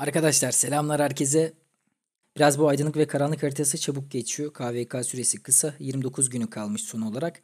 Arkadaşlar selamlar herkese. Biraz bu aydınlık ve karanlık haritası çabuk geçiyor. KVK süresi kısa. 29 günü kalmış son olarak.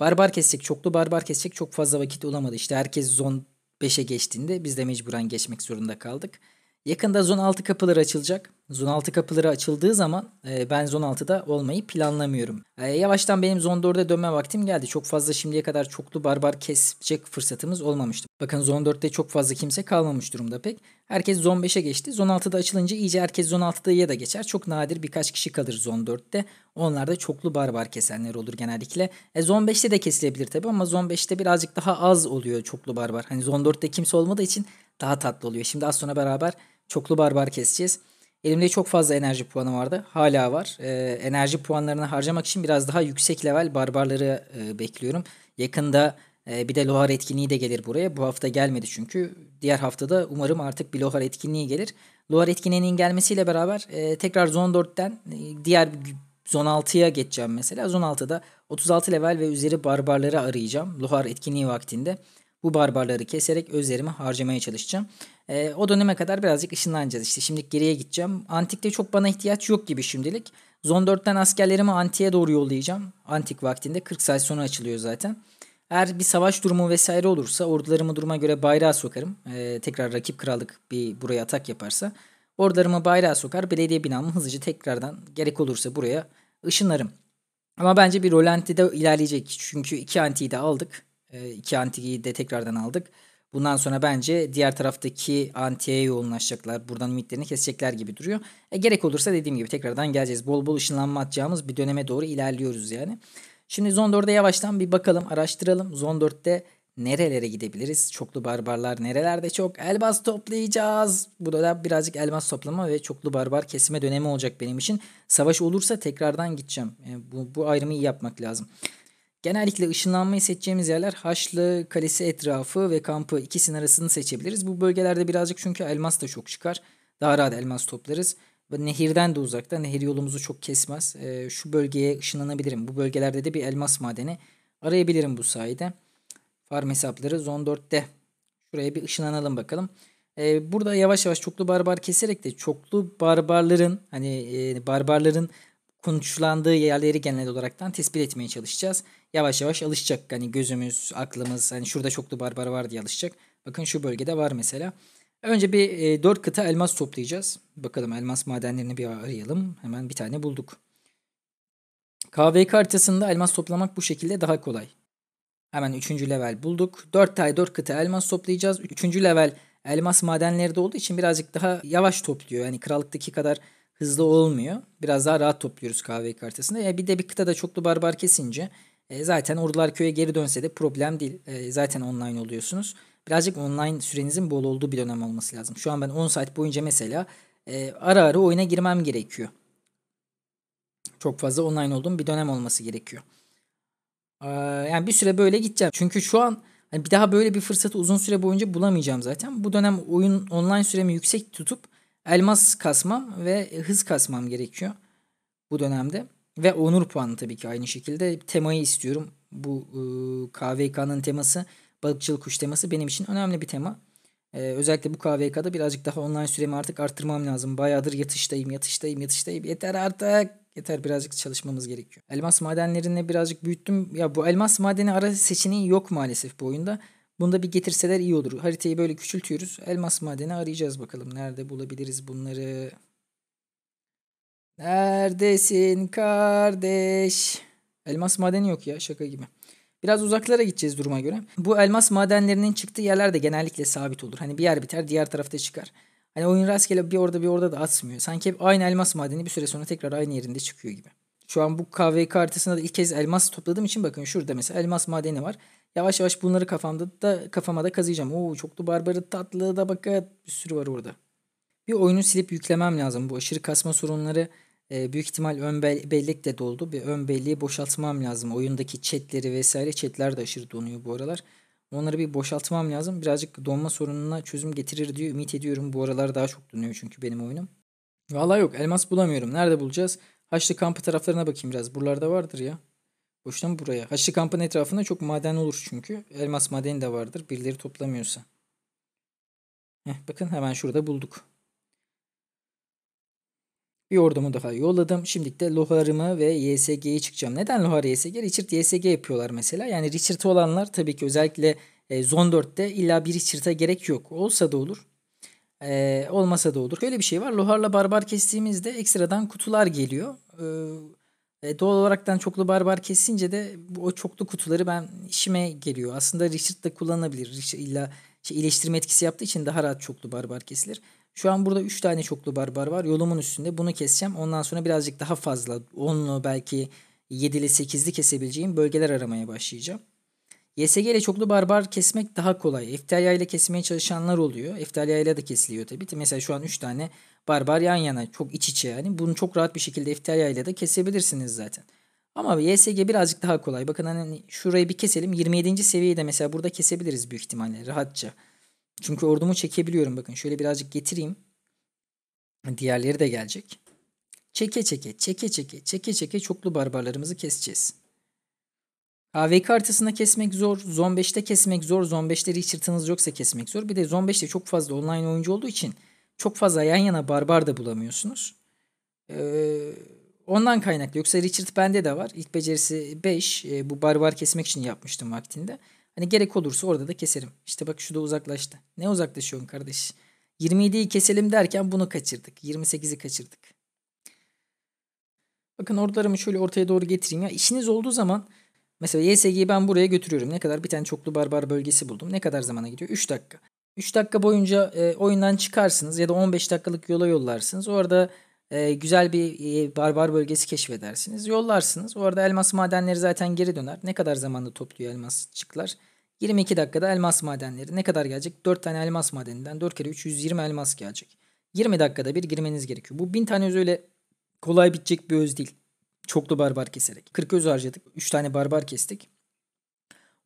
Barbar kesecek, çoklu barbar kesecek çok fazla vakit olamadı. İşte herkes zon 5'e geçtiğinde biz de mecburen geçmek zorunda kaldık. Yakında zon 6 kapıları açılacak. Zon 6 kapıları açıldığı zaman e, ben zon 6'da olmayı planlamıyorum. E, yavaştan benim zon 4'e dönme vaktim geldi. Çok fazla şimdiye kadar çoklu barbar kesecek fırsatımız olmamıştı. Bakın zon 4'te çok fazla kimse kalmamış durumda pek. Herkes zon 5'e geçti. Zon 6'da açılınca iyice herkes zon 6'da ya da geçer. Çok nadir birkaç kişi kalır zon 4'te. Onlar da çoklu barbar kesenler olur genellikle. E, Zone 5'te de kesilebilir tabii ama zon 5'te birazcık daha az oluyor çoklu barbar. Hani zon 4'te kimse olmadığı için daha tatlı oluyor. Şimdi az sonra beraber çoklu barbar keseceğiz. Elimde çok fazla enerji puanı vardı. Hala var. Ee, enerji puanlarını harcamak için biraz daha yüksek level barbarları e, bekliyorum. Yakında e, bir de Lohar etkinliği de gelir buraya. Bu hafta gelmedi çünkü. Diğer haftada umarım artık bir Lohar etkinliği gelir. Lohar etkinliğinin gelmesiyle beraber e, tekrar Zone 4'ten e, diğer Zone 6'ya geçeceğim mesela. Zone 6'da 36 level ve üzeri barbarları arayacağım. Lohar etkinliği vaktinde bu barbarları keserek özlerimi harcamaya çalışacağım. E, o döneme kadar birazcık ışınlanacağız işte. Şimdi geriye gideceğim. Antik'te çok bana ihtiyaç yok gibi şimdilik. Zon 4'ten askerlerimi Antik'e doğru yollayacağım. Antik vaktinde 40 saat sonra açılıyor zaten. Eğer bir savaş durumu vesaire olursa ordularımı duruma göre bayrağa sokarım. E, tekrar rakip krallık bir buraya atak yaparsa. Ordularımı bayrağa sokar. Belediye binamı hızlıca tekrardan gerek olursa buraya ışınlarım. Ama bence bir rolanti de ilerleyecek. Çünkü iki antiyi de aldık. E, iki Antigi'yi de tekrardan aldık. Bundan sonra bence diğer taraftaki Anti'ye yoğunlaşacaklar. Buradan ümitlerini kesecekler gibi duruyor. E, gerek olursa dediğim gibi tekrardan geleceğiz. Bol bol ışınlanma atacağımız bir döneme doğru ilerliyoruz yani. Şimdi zone 4'e yavaştan bir bakalım, araştıralım. Zone 4'te nerelere gidebiliriz? Çoklu barbarlar nerelerde çok? Elmas toplayacağız. Bu da birazcık elmas toplama ve çoklu barbar kesime dönemi olacak benim için. Savaş olursa tekrardan gideceğim. Yani e, bu, bu ayrımı iyi yapmak lazım. Genellikle ışınlanmayı seçeceğimiz yerler Haçlı Kalesi etrafı ve kampı ikisinin arasını seçebiliriz. Bu bölgelerde birazcık çünkü elmas da çok çıkar. Daha rahat elmas toplarız. Ve nehirden de uzakta. Nehir yolumuzu çok kesmez. E, şu bölgeye ışınlanabilirim. Bu bölgelerde de bir elmas madeni arayabilirim bu sayede. Farm hesapları zon 4'te. Şuraya bir ışınlanalım bakalım. E, burada yavaş yavaş çoklu barbar keserek de çoklu barbarların hani e, barbarların konuşlandığı yerleri genel olaraktan tespit etmeye çalışacağız yavaş yavaş alışacak. Hani gözümüz, aklımız hani şurada çoklu barbar var diye alışacak. Bakın şu bölgede var mesela. Önce bir e, 4 kıta elmas toplayacağız. Bakalım elmas madenlerini bir arayalım. Hemen bir tane bulduk. KVK haritasında elmas toplamak bu şekilde daha kolay. Hemen 3. level bulduk. 4 tane 4 kıta elmas toplayacağız. 3. level elmas madenleri de olduğu için birazcık daha yavaş topluyor. Yani krallıktaki kadar hızlı olmuyor. Biraz daha rahat topluyoruz KVK haritasında. E, bir de bir kıta da çoklu barbar kesince e, zaten ordular köye geri dönse de problem değil. E, zaten online oluyorsunuz. Birazcık online sürenizin bol olduğu bir dönem olması lazım. Şu an ben 10 saat boyunca mesela e, ara ara oyuna girmem gerekiyor. Çok fazla online olduğum bir dönem olması gerekiyor. E, yani bir süre böyle gideceğim. Çünkü şu an hani bir daha böyle bir fırsatı uzun süre boyunca bulamayacağım zaten. Bu dönem oyun online süremi yüksek tutup elmas kasmam ve hız kasmam gerekiyor bu dönemde. Ve onur puanı tabii ki aynı şekilde. Temayı istiyorum. Bu e, KVK'nın teması, balıkçılık kuş teması benim için önemli bir tema. E, özellikle bu KVK'da birazcık daha online süremi artık arttırmam lazım. Bayağıdır yatıştayım, yatıştayım, yatıştayım. Yeter artık. Yeter birazcık çalışmamız gerekiyor. Elmas madenlerini birazcık büyüttüm. Ya bu elmas madeni ara seçeneği yok maalesef bu oyunda. Bunda bir getirseler iyi olur. Haritayı böyle küçültüyoruz. Elmas madeni arayacağız bakalım. Nerede bulabiliriz bunları? Neredesin kardeş? Elmas madeni yok ya şaka gibi. Biraz uzaklara gideceğiz duruma göre. Bu elmas madenlerinin çıktığı yerler de genellikle sabit olur. Hani bir yer biter diğer tarafta çıkar. Hani oyun rastgele bir orada bir orada da atmıyor. Sanki hep aynı elmas madeni bir süre sonra tekrar aynı yerinde çıkıyor gibi. Şu an bu KVK haritasında da ilk kez elmas topladığım için bakın şurada mesela elmas madeni var. Yavaş yavaş bunları kafamda da kafama da kazıyacağım. Oo çoklu barbarı tatlı da bakın bir sürü var orada. Bir oyunu silip yüklemem lazım. Bu aşırı kasma sorunları e, büyük ihtimal ön be bellek de doldu. Bir ön belleği boşaltmam lazım. Oyundaki chatleri vesaire chatler de aşırı donuyor bu aralar. Onları bir boşaltmam lazım. Birazcık donma sorununa çözüm getirir diye ümit ediyorum. Bu aralar daha çok donuyor çünkü benim oyunum. Valla yok elmas bulamıyorum. Nerede bulacağız? Haçlı kampı taraflarına bakayım biraz. Buralarda vardır ya. Boşuna mı buraya? Haçlı kampın etrafında çok maden olur çünkü. Elmas madeni de vardır. Birileri toplamıyorsa. Heh, bakın hemen şurada bulduk. Bir ordumu daha yolladım. Şimdilik de Lohar'ımı ve YSG'ye çıkacağım. Neden Lohar YSG? Richard YSG yapıyorlar mesela. Yani Richard'ı olanlar tabii ki özellikle e, Zon 4'te illa bir Richard'a gerek yok. Olsa da olur. E, olmasa da olur. öyle bir şey var. Lohar'la barbar kestiğimizde ekstradan kutular geliyor. E, e doğal olaraktan çoklu barbar kesince de o çoklu kutuları ben işime geliyor. Aslında Richard da kullanabilir. Richard illa şey, iyileştirme etkisi yaptığı için daha rahat çoklu barbar kesilir. Şu an burada 3 tane çoklu barbar var. Yolumun üstünde bunu keseceğim. Ondan sonra birazcık daha fazla 10'lu belki 7'li 8'li kesebileceğim bölgeler aramaya başlayacağım. YSG ile çoklu barbar kesmek daha kolay. Eftalya ile kesmeye çalışanlar oluyor. Eftalya ile de kesiliyor tabii. Mesela şu an 3 tane barbar yan yana çok iç içe yani. Bunu çok rahat bir şekilde Eftalya ile de kesebilirsiniz zaten. Ama YSG birazcık daha kolay. Bakın hani şurayı bir keselim. 27. seviyede mesela burada kesebiliriz büyük ihtimalle rahatça. Çünkü ordumu çekebiliyorum bakın. Şöyle birazcık getireyim. Diğerleri de gelecek. Çeke çeke, çeke çeke, çeke çeke çoklu barbarlarımızı keseceğiz. AVK haritasında kesmek zor, Zon 5'te kesmek zor, Zon 5'te Richard'ınız yoksa kesmek zor. Bir de Zon 5'te çok fazla online oyuncu olduğu için çok fazla yan yana barbar da bulamıyorsunuz. Ee, ondan kaynaklı. Yoksa Richard bende de var. İlk becerisi 5. E, ee, bu barbar kesmek için yapmıştım vaktinde. Hani gerek olursa orada da keserim. İşte bak şu da uzaklaştı. Ne uzaklaşıyorsun kardeş? 27'yi keselim derken bunu kaçırdık. 28'i kaçırdık. Bakın ortalarımı şöyle ortaya doğru getireyim ya. işiniz olduğu zaman mesela YSG'yi ben buraya götürüyorum. Ne kadar bir tane çoklu barbar bölgesi buldum. Ne kadar zamana gidiyor? 3 dakika. 3 dakika boyunca e, oyundan çıkarsınız ya da 15 dakikalık yola yollarsınız. Orada e, güzel bir e, barbar bölgesi keşfedersiniz. Yollarsınız. Orada elmas madenleri zaten geri döner. Ne kadar zamanda topluyor elmas elmasçıklar? 22 dakikada elmas madenleri. Ne kadar gelecek? 4 tane elmas madeninden 4 kere 3 120 elmas gelecek. 20 dakikada bir girmeniz gerekiyor. Bu 1000 tane öz öyle kolay bitecek bir öz değil. Çoklu barbar keserek. 40 öz harcadık. 3 tane barbar kestik.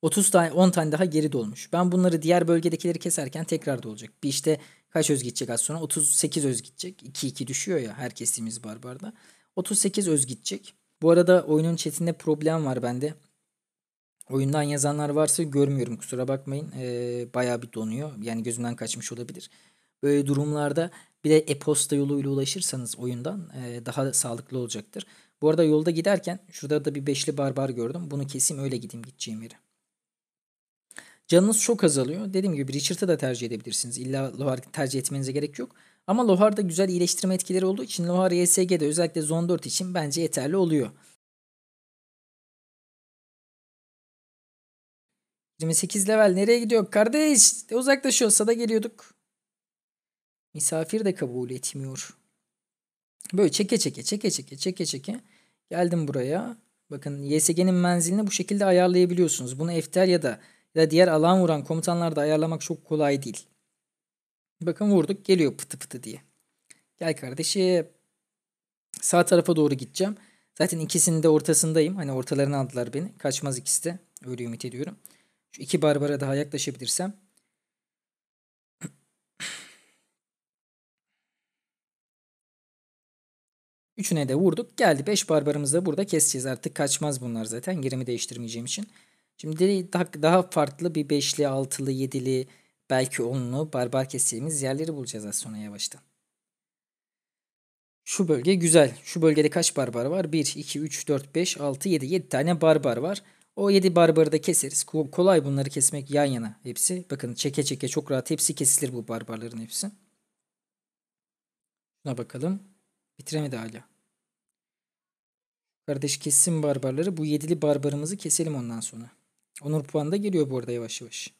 30 tane 10 tane daha geri dolmuş. Ben bunları diğer bölgedekileri keserken tekrar dolacak. Bir işte kaç öz gidecek az sonra? 38 öz gidecek. 2-2 düşüyor ya her kestiğimiz barbarda. 38 öz gidecek. Bu arada oyunun chatinde problem var bende. Oyundan yazanlar varsa görmüyorum kusura bakmayın. Ee, bayağı bir donuyor. Yani gözümden kaçmış olabilir. Böyle durumlarda bir de e-posta yoluyla ulaşırsanız oyundan e, daha sağlıklı olacaktır. Bu arada yolda giderken şurada da bir beşli barbar gördüm. Bunu kesim öyle gideyim gideceğim yere. Canınız çok azalıyor. Dediğim gibi Richard'ı da tercih edebilirsiniz. İlla Lohar tercih etmenize gerek yok. Ama Lohar'da güzel iyileştirme etkileri olduğu için Lohar YSG'de özellikle Zone 4 için bence yeterli oluyor. 28 level nereye gidiyor kardeş? Uzaklaşıyorsa da geliyorduk. Misafir de kabul etmiyor. Böyle çeke çeke çeke çeke çeke çeke geldim buraya. Bakın YSG'nin menzilini bu şekilde ayarlayabiliyorsunuz. Bunu Eftel ya da ya da diğer alan vuran komutanlarda ayarlamak çok kolay değil. Bakın vurduk geliyor pıtı pıtı diye. Gel kardeşi sağ tarafa doğru gideceğim. Zaten ikisinin de ortasındayım. Hani ortalarını aldılar beni. Kaçmaz ikisi de. Öyle ümit ediyorum. Şu iki barbara daha yaklaşabilirsem. Üçüne de vurduk. Geldi. Beş barbarımızı da burada keseceğiz. Artık kaçmaz bunlar zaten. Yerimi değiştirmeyeceğim için. Şimdi daha farklı bir beşli, altılı, yedili, belki onlu barbar keseceğimiz yerleri bulacağız az sonra yavaştan. Şu bölge güzel. Şu bölgede kaç barbar var? 1, 2, 3, 4, 5, 6, 7. 7 tane barbar var. O 7 barbarı da keseriz. Kolay bunları kesmek yan yana hepsi. Bakın çeke çeke çok rahat hepsi kesilir bu barbarların hepsi. Buna bakalım. Bitiremedi hala. Kardeş kessin barbarları. Bu yedili barbarımızı keselim ondan sonra. Onur puanı da geliyor bu arada yavaş yavaş.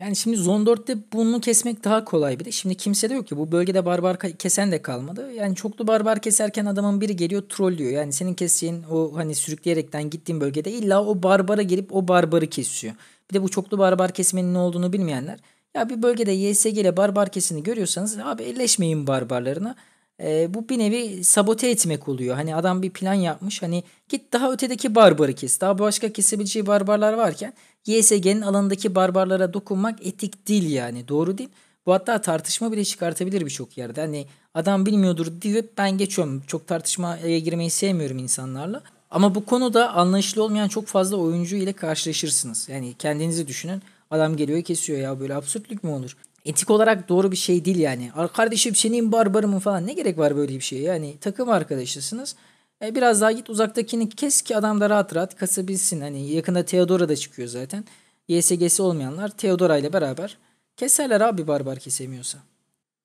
Yani şimdi Zon 4'te bunu kesmek daha kolay bir de. Şimdi kimse de yok ki bu bölgede barbar kesen de kalmadı. Yani çoklu barbar keserken adamın biri geliyor troll diyor. Yani senin keseceğin o hani sürükleyerekten gittiğin bölgede illa o barbara gelip o barbarı kesiyor. Bir de bu çoklu barbar kesmenin ne olduğunu bilmeyenler. Ya bir bölgede YSG ile barbar kesini görüyorsanız abi elleşmeyin barbarlarına. E, bu bir nevi sabote etmek oluyor. Hani adam bir plan yapmış. Hani git daha ötedeki barbarı kes. Daha başka kesebileceği barbarlar varken YSG'nin alanındaki barbarlara dokunmak etik değil yani. Doğru değil. Bu hatta tartışma bile çıkartabilir birçok yerde. Hani adam bilmiyordur diyor ben geçiyorum. Çok tartışmaya girmeyi sevmiyorum insanlarla. Ama bu konuda anlayışlı olmayan çok fazla oyuncu ile karşılaşırsınız. Yani kendinizi düşünün. Adam geliyor kesiyor ya böyle absürtlük mü olur? etik olarak doğru bir şey değil yani. Kardeşim senin barbarımın falan ne gerek var böyle bir şeye? Yani takım arkadaşısınız. E, biraz daha git uzaktakini kes ki adam da rahat rahat kasabilsin. Hani yakında Teodora da çıkıyor zaten. YSG'si olmayanlar Teodora ile beraber keserler abi barbar kesemiyorsa.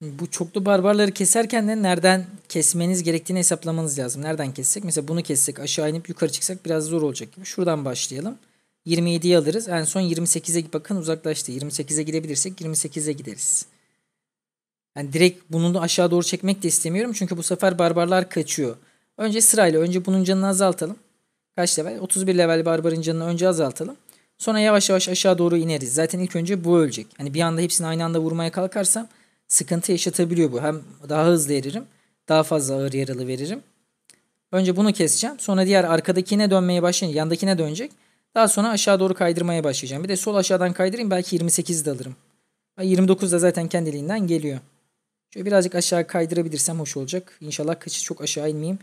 Bu çoklu barbarları keserken de nereden kesmeniz gerektiğini hesaplamanız lazım. Nereden kessek? Mesela bunu kessek aşağı inip yukarı çıksak biraz zor olacak gibi. Şuradan başlayalım. 27'yi alırız. En son 28'e bakın uzaklaştı. 28'e gidebilirsek 28'e gideriz. Yani direkt bunu da aşağı doğru çekmek de istemiyorum. Çünkü bu sefer barbarlar kaçıyor. Önce sırayla önce bunun canını azaltalım. Kaç level? 31 level barbarın canını önce azaltalım. Sonra yavaş yavaş aşağı doğru ineriz. Zaten ilk önce bu ölecek. Hani bir anda hepsini aynı anda vurmaya kalkarsam sıkıntı yaşatabiliyor bu. Hem daha hızlı eririm. Daha fazla ağır yaralı veririm. Önce bunu keseceğim. Sonra diğer arkadakine dönmeye başlayınca yandakine dönecek. Daha sonra aşağı doğru kaydırmaya başlayacağım. Bir de sol aşağıdan kaydırayım belki 28 de alırım. 29 da zaten kendiliğinden geliyor. Şöyle birazcık aşağı kaydırabilirsem hoş olacak. İnşallah kaçış çok aşağı inmeyeyim.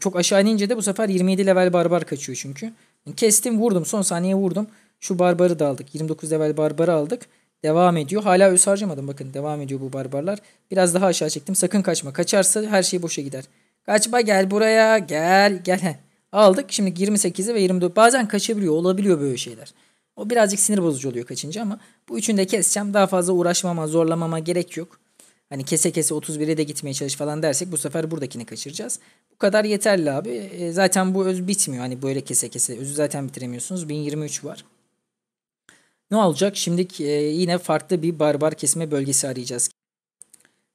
Çok aşağı inince de bu sefer 27 level barbar kaçıyor çünkü. Kestim vurdum son saniye vurdum. Şu barbarı da aldık. 29 level barbarı aldık. Devam ediyor. Hala öz harcamadım bakın. Devam ediyor bu barbarlar. Biraz daha aşağı çektim. Sakın kaçma. Kaçarsa her şey boşa gider. Kaçma gel buraya. Gel gel. Aldık şimdi 28'i ve 24 bazen kaçabiliyor olabiliyor böyle şeyler. O birazcık sinir bozucu oluyor kaçınca ama bu üçünü de keseceğim. Daha fazla uğraşmama zorlamama gerek yok. Hani kese kese 31'e de gitmeye çalış falan dersek bu sefer buradakini kaçıracağız. Bu kadar yeterli abi. E, zaten bu öz bitmiyor. Hani böyle kese kese özü zaten bitiremiyorsunuz. 1023 var. Ne olacak? Şimdi e, yine farklı bir barbar kesme bölgesi arayacağız.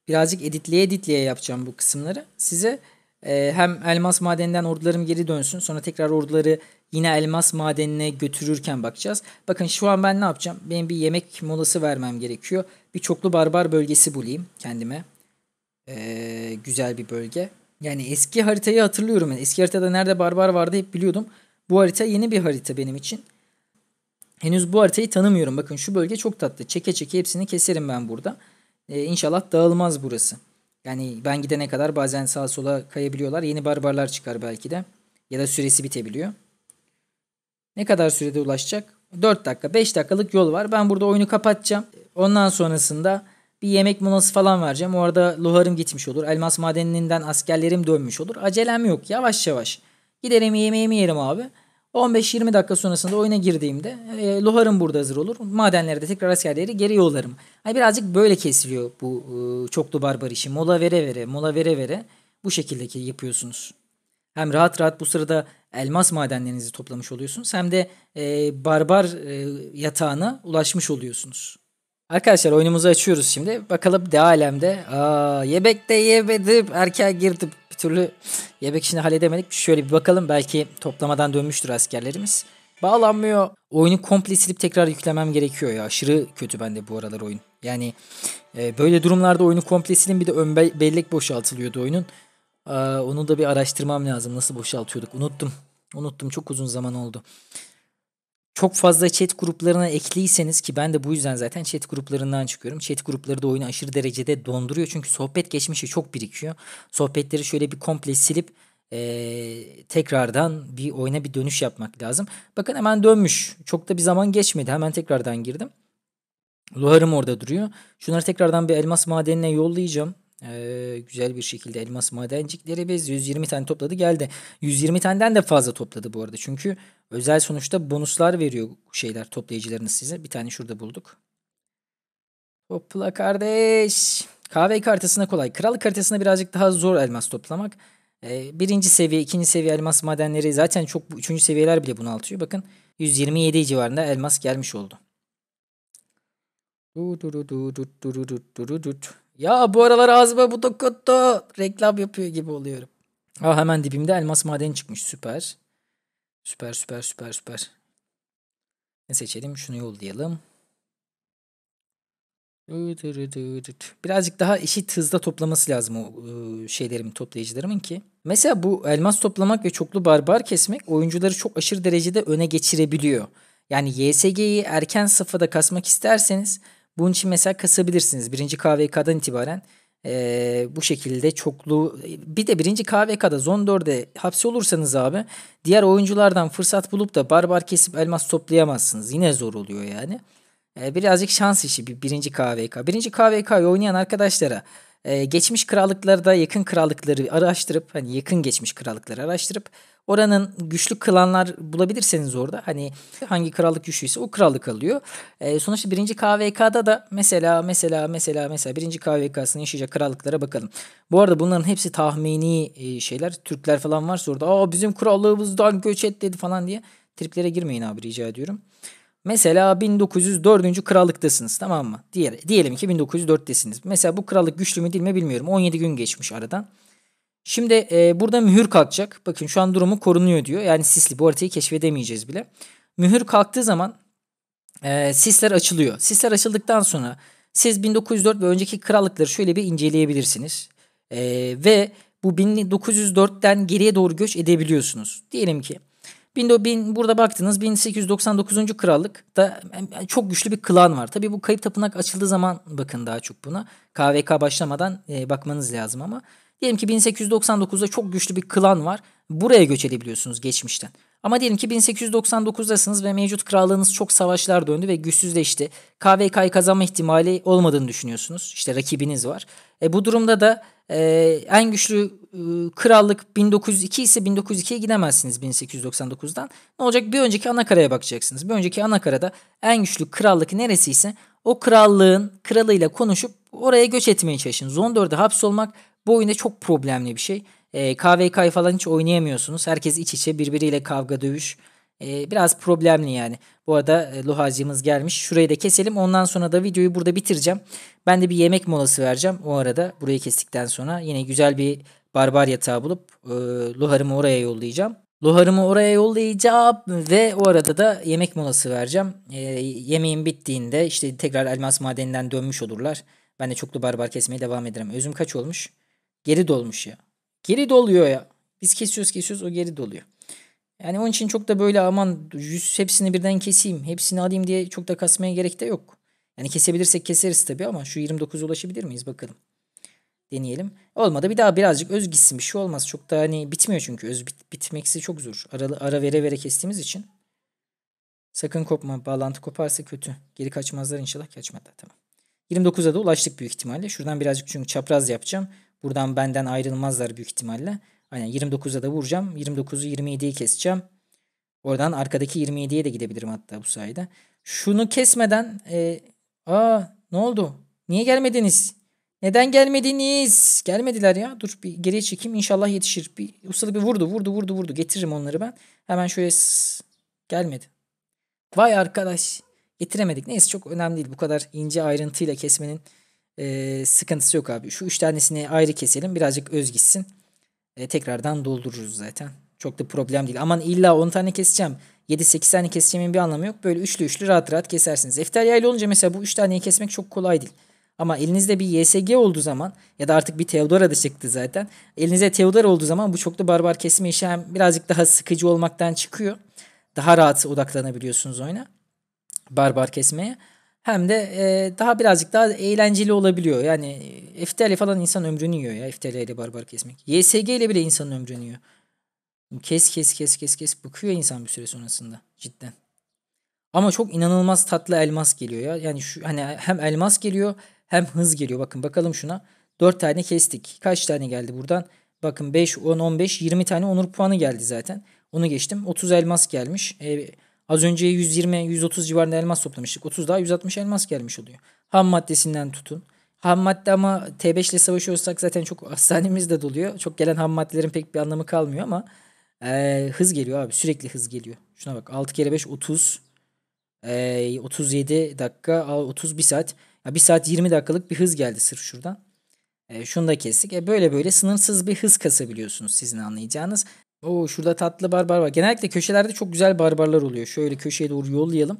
Birazcık editliye editliye yapacağım bu kısımları. Size ee, hem elmas madeninden ordularım geri dönsün. Sonra tekrar orduları yine elmas madenine götürürken bakacağız. Bakın şu an ben ne yapacağım? Benim bir yemek molası vermem gerekiyor. Bir çoklu barbar bölgesi bulayım kendime. E, güzel bir bölge. Yani eski haritayı hatırlıyorum. Yani eski haritada nerede barbar vardı hep biliyordum. Bu harita yeni bir harita benim için. Henüz bu haritayı tanımıyorum. Bakın şu bölge çok tatlı. Çeke çeke hepsini keserim ben burada. Ee, inşallah dağılmaz burası. Yani ben gidene kadar bazen sağa sola kayabiliyorlar. Yeni barbarlar çıkar belki de. Ya da süresi bitebiliyor. Ne kadar sürede ulaşacak? 4 dakika 5 dakikalık yol var. Ben burada oyunu kapatacağım. Ondan sonrasında bir yemek molası falan vereceğim. O arada luharım gitmiş olur. Elmas madeninden askerlerim dönmüş olur. Acelem yok. Yavaş yavaş. Giderim yemeğimi yerim abi. 15-20 dakika sonrasında oyuna girdiğimde e, Lohar'ım burada hazır olur. Madenlere de tekrar askerleri geri yollarım. Hani birazcık böyle kesiliyor bu e, çoklu barbar işi. Mola vere vere, mola vere vere bu şekilde yapıyorsunuz. Hem rahat rahat bu sırada elmas madenlerinizi toplamış oluyorsunuz hem de e, barbar e, yatağına ulaşmış oluyorsunuz. Arkadaşlar oyunumuzu açıyoruz şimdi. Bakalım de alemde. Aa, yebek de yemedim. Erken girdim. Bir türlü yebek işini halledemedik. Şöyle bir bakalım. Belki toplamadan dönmüştür askerlerimiz. Bağlanmıyor. Oyunu komple silip tekrar yüklemem gerekiyor ya. Aşırı kötü bende bu aralar oyun. Yani e, böyle durumlarda oyunu komple silin bir de ön be bellek boşaltılıyordu oyunun. Aa, onu da bir araştırmam lazım. Nasıl boşaltıyorduk? Unuttum. Unuttum. Çok uzun zaman oldu. Çok fazla chat gruplarına ekliyseniz ki ben de bu yüzden zaten chat gruplarından çıkıyorum. Chat grupları da oyunu aşırı derecede donduruyor. Çünkü sohbet geçmişi çok birikiyor. Sohbetleri şöyle bir komple silip ee, tekrardan bir oyuna bir dönüş yapmak lazım. Bakın hemen dönmüş. Çok da bir zaman geçmedi. Hemen tekrardan girdim. Luharım orada duruyor. Şunları tekrardan bir elmas madenine yollayacağım. Ee, güzel bir şekilde elmas madencikleri ve 120 tane topladı geldi. 120 taneden de fazla topladı bu arada. Çünkü özel sonuçta bonuslar veriyor şeyler toplayıcılarınız size. Bir tane şurada bulduk. Topla kardeş. Kahve kartasına kolay. Krallık haritasına birazcık daha zor elmas toplamak. Ee, birinci seviye, ikinci seviye elmas madenleri zaten çok üçüncü seviyeler bile bunaltıyor. Bakın 127 civarında elmas gelmiş oldu. Ya bu aralar ağzıma bu dokundu. Reklam yapıyor gibi oluyorum. Aa hemen dibimde elmas madeni çıkmış. Süper. Süper süper süper süper. Ne seçelim? Şunu yollayalım. Birazcık daha eşit hızda toplaması lazım o ıı, şeylerimin, toplayıcılarımın ki. Mesela bu elmas toplamak ve çoklu barbar kesmek oyuncuları çok aşırı derecede öne geçirebiliyor. Yani YSG'yi erken safhada kasmak isterseniz bunun için mesela kasabilirsiniz. Birinci KVK'dan itibaren e, bu şekilde çoklu bir de birinci KVK'da zon 4'e hapsi olursanız abi diğer oyunculardan fırsat bulup da barbar bar kesip elmas toplayamazsınız. Yine zor oluyor yani. E, birazcık şans işi bir birinci KVK. Birinci KVK'yı oynayan arkadaşlara e, geçmiş krallıklarda yakın krallıkları araştırıp hani yakın geçmiş krallıkları araştırıp Oranın güçlü klanlar bulabilirseniz orada hani hangi krallık güçlüyse o krallık alıyor. E, sonuçta birinci KVK'da da mesela mesela mesela mesela birinci KVK'sını yaşayacak krallıklara bakalım. Bu arada bunların hepsi tahmini e, şeyler. Türkler falan varsa orada aa bizim krallığımızdan göç et dedi falan diye triplere girmeyin abi rica ediyorum. Mesela 1904. krallıktasınız tamam mı? diyelim ki 1904'tesiniz. Mesela bu krallık güçlü mü değil mi bilmiyorum. 17 gün geçmiş aradan. Şimdi e, burada mühür kalkacak. Bakın şu an durumu korunuyor diyor. Yani sisli bu haritayı keşfedemeyeceğiz bile. Mühür kalktığı zaman e, sisler açılıyor. Sisler açıldıktan sonra siz 1904 ve önceki krallıkları şöyle bir inceleyebilirsiniz. E, ve bu 1904'ten geriye doğru göç edebiliyorsunuz. Diyelim ki bin, burada baktınız 1899. krallıkta çok güçlü bir klan var. Tabii bu kayıp tapınak açıldığı zaman bakın daha çok buna. KVK başlamadan e, bakmanız lazım ama. Diyelim ki 1899'da çok güçlü bir klan var. Buraya göç edebiliyorsunuz geçmişten. Ama diyelim ki 1899'dasınız ve mevcut krallığınız çok savaşlar döndü ve güçsüzleşti. KVK'yı kazanma ihtimali olmadığını düşünüyorsunuz. İşte rakibiniz var. E, bu durumda da e, en güçlü e, krallık 1902 ise 1902'ye gidemezsiniz 1899'dan. Ne olacak? Bir önceki anakaraya bakacaksınız. Bir önceki anakarada en güçlü krallık neresi o krallığın kralıyla konuşup oraya göç etmeye çalışın. Zon 4'e hapsolmak bu oyunda çok problemli bir şey. E, ee, KVK'yı falan hiç oynayamıyorsunuz. Herkes iç içe birbiriyle kavga dövüş. E, biraz problemli yani. Bu arada e, lohacımız gelmiş. Şurayı da keselim. Ondan sonra da videoyu burada bitireceğim. Ben de bir yemek molası vereceğim. O arada burayı kestikten sonra yine güzel bir barbar yatağı bulup e, loharımı oraya yollayacağım. Loharımı oraya yollayacağım ve o arada da yemek molası vereceğim. E, yemeğim bittiğinde işte tekrar elmas madeninden dönmüş olurlar. Ben de çoklu barbar kesmeye devam ederim. Özüm kaç olmuş? Geri dolmuş ya. Geri doluyor ya. Biz kesiyoruz kesiyoruz o geri doluyor. Yani onun için çok da böyle aman yüz hepsini birden keseyim, hepsini alayım diye çok da kasmaya gerek de yok. Yani kesebilirsek keseriz tabii ama şu 29'a ulaşabilir miyiz bakalım. Deneyelim. Olmadı bir daha birazcık öz gitsin bir şey olmaz. Çok da hani bitmiyor çünkü öz bit bitmeksi çok zor. Ara, ara vere vere kestiğimiz için. Sakın kopma. Bağlantı koparsa kötü. Geri kaçmazlar inşallah kaçmadı. Tamam. 29'a da ulaştık büyük ihtimalle. Şuradan birazcık çünkü çapraz yapacağım. Buradan benden ayrılmazlar büyük ihtimalle. Aynen 29'a da vuracağım. 29'u 27'yi keseceğim. Oradan arkadaki 27'ye de gidebilirim hatta bu sayede. Şunu kesmeden... E, aa ne oldu? Niye gelmediniz? Neden gelmediniz? Gelmediler ya. Dur bir geriye çekeyim. İnşallah yetişir. Bir ustalık bir vurdu vurdu vurdu vurdu. Getiririm onları ben. Hemen şöyle gelmedi. Vay arkadaş. Getiremedik. Neyse çok önemli değil. Bu kadar ince ayrıntıyla kesmenin e, sıkıntısı yok abi. Şu üç tanesini ayrı keselim. Birazcık öz gitsin. E, ee, tekrardan doldururuz zaten. Çok da problem değil. Aman illa 10 tane keseceğim. 7-8 tane keseceğimin bir anlamı yok. Böyle üçlü üçlü rahat rahat kesersiniz. Eftalya ile olunca mesela bu üç taneyi kesmek çok kolay değil. Ama elinizde bir YSG olduğu zaman ya da artık bir Theodora da çıktı zaten. Elinizde Theodora olduğu zaman bu çok da barbar kesme işi hem birazcık daha sıkıcı olmaktan çıkıyor. Daha rahat odaklanabiliyorsunuz oyuna. Barbar kesmeye hem de e, daha birazcık daha eğlenceli olabiliyor. Yani e, FTL falan insan ömrünü yiyor ya FTL ile barbar kesmek. YSG ile bile insanın ömrünü yiyor. Kes kes kes kes kes bıkıyor insan bir süre sonrasında cidden. Ama çok inanılmaz tatlı elmas geliyor ya. Yani şu hani hem elmas geliyor hem hız geliyor. Bakın bakalım şuna. 4 tane kestik. Kaç tane geldi buradan? Bakın 5, 10, 15, 20 tane onur puanı geldi zaten. Onu geçtim. 30 elmas gelmiş. E, Az önce 120-130 civarında elmas toplamıştık. 30 daha 160 elmas gelmiş oluyor. Ham maddesinden tutun. Ham madde ama T5 ile savaşıyorsak zaten çok hastanemiz de doluyor. Çok gelen ham maddelerin pek bir anlamı kalmıyor ama e, hız geliyor abi. Sürekli hız geliyor. Şuna bak 6 kere 5 30. E, 37 dakika 31 saat. Ya bir saat 20 dakikalık bir hız geldi sırf şuradan. E, şunu da kestik. E, böyle böyle sınırsız bir hız kasabiliyorsunuz sizin anlayacağınız. Oo şurada tatlı barbar var. Genellikle köşelerde çok güzel barbarlar oluyor. Şöyle köşeye doğru yollayalım.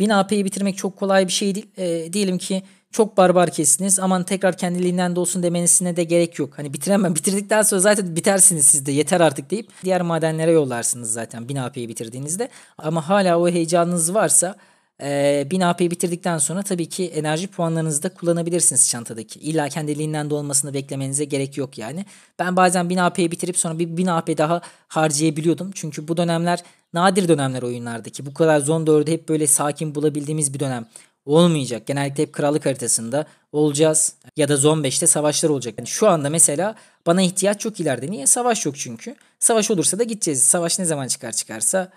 1000 AP'yi bitirmek çok kolay bir şey değil. E, diyelim ki çok barbar kestiniz. Aman tekrar kendiliğinden de olsun demenizine de gerek yok. Hani bitiremem. Bitirdikten sonra zaten bitersiniz siz de yeter artık deyip diğer madenlere yollarsınız zaten 1000 AP'yi bitirdiğinizde. Ama hala o heyecanınız varsa ee, 1000 AP'yi bitirdikten sonra tabii ki enerji puanlarınızı da kullanabilirsiniz çantadaki. İlla kendiliğinden dolmasını beklemenize gerek yok yani. Ben bazen 1000 AP'yi bitirip sonra bir 1000 AP daha harcayabiliyordum. Çünkü bu dönemler nadir dönemler oyunlardaki. Bu kadar zone 4'ü hep böyle sakin bulabildiğimiz bir dönem olmayacak. Genellikle hep krallık haritasında olacağız ya da zone 5'te savaşlar olacak. Yani şu anda mesela bana ihtiyaç çok ileride. Niye? Savaş yok çünkü. Savaş olursa da gideceğiz. Savaş ne zaman çıkar çıkarsa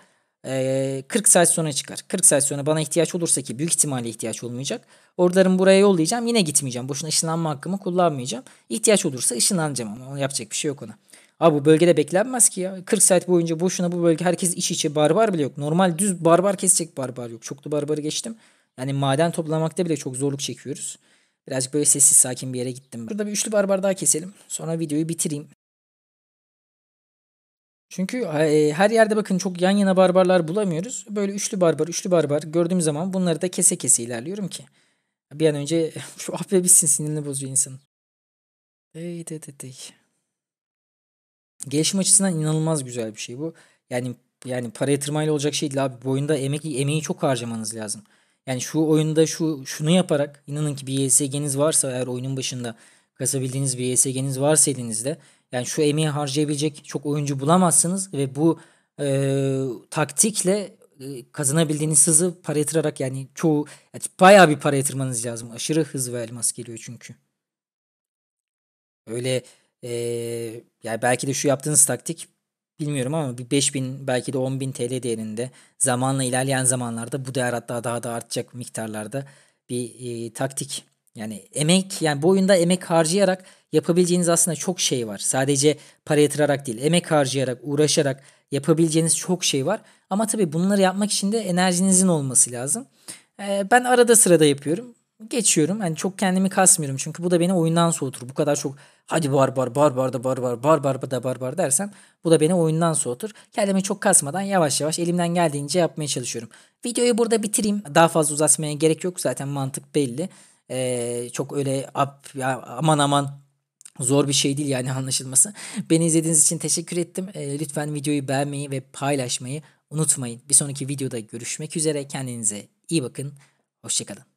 40 ee, saat sonra çıkar. 40 saat sonra bana ihtiyaç olursa ki büyük ihtimalle ihtiyaç olmayacak. Order'ımı buraya yollayacağım yine gitmeyeceğim. Boşuna ışınlanma hakkımı kullanmayacağım. İhtiyaç olursa ışınlanacağım ama ona yapacak bir şey yok ona. Abi bu bölgede beklenmez ki ya. 40 saat boyunca boşuna bu bölge herkes iç içe barbar bile yok. Normal düz barbar kesecek barbar yok. Çoklu barbarı geçtim. Yani maden toplamakta bile çok zorluk çekiyoruz. Birazcık böyle sessiz sakin bir yere gittim. Burada bir üçlü barbar daha keselim. Sonra videoyu bitireyim. Çünkü e, her yerde bakın çok yan yana barbarlar bulamıyoruz. Böyle üçlü barbar, üçlü barbar gördüğüm zaman bunları da kese kese ilerliyorum ki. Bir an önce şu ahbe bitsin sinirini bozuyor insanın. Dey dey dey dey. Gelişim açısından inanılmaz güzel bir şey bu. Yani yani para yatırmayla olacak şey değil abi. Bu oyunda emek, emeği çok harcamanız lazım. Yani şu oyunda şu şunu yaparak inanın ki bir YSG'niz e varsa eğer oyunun başında kasabildiğiniz bir YSG'niz e varsa elinizde yani şu emeği harcayabilecek çok oyuncu bulamazsınız ve bu e, taktikle e, kazanabildiğiniz hızı para yatırarak yani çoğu yani bayağı bir para yatırmanız lazım. Aşırı hız ve elmas geliyor çünkü. Öyle e, yani belki de şu yaptığınız taktik bilmiyorum ama bir 5000 belki de 10.000 TL değerinde zamanla ilerleyen zamanlarda bu değer hatta daha da artacak miktarlarda bir e, taktik yani emek yani bu oyunda emek harcayarak yapabileceğiniz aslında çok şey var. Sadece para yatırarak değil, emek harcayarak, uğraşarak yapabileceğiniz çok şey var. Ama tabii bunları yapmak için de enerjinizin olması lazım. Ee, ben arada sırada yapıyorum. Geçiyorum. Yani çok kendimi kasmıyorum. Çünkü bu da beni oyundan soğutur. Bu kadar çok hadi bar bar bar bar da bar bar bar bar da bar bar dersem bu da beni oyundan soğutur. Kendimi çok kasmadan yavaş yavaş elimden geldiğince yapmaya çalışıyorum. Videoyu burada bitireyim. Daha fazla uzatmaya gerek yok. Zaten mantık belli. Ee, çok öyle ap, ya, aman aman zor bir şey değil yani anlaşılması. Beni izlediğiniz için teşekkür ettim. Ee, lütfen videoyu beğenmeyi ve paylaşmayı unutmayın. Bir sonraki videoda görüşmek üzere. Kendinize iyi bakın. Hoşçakalın.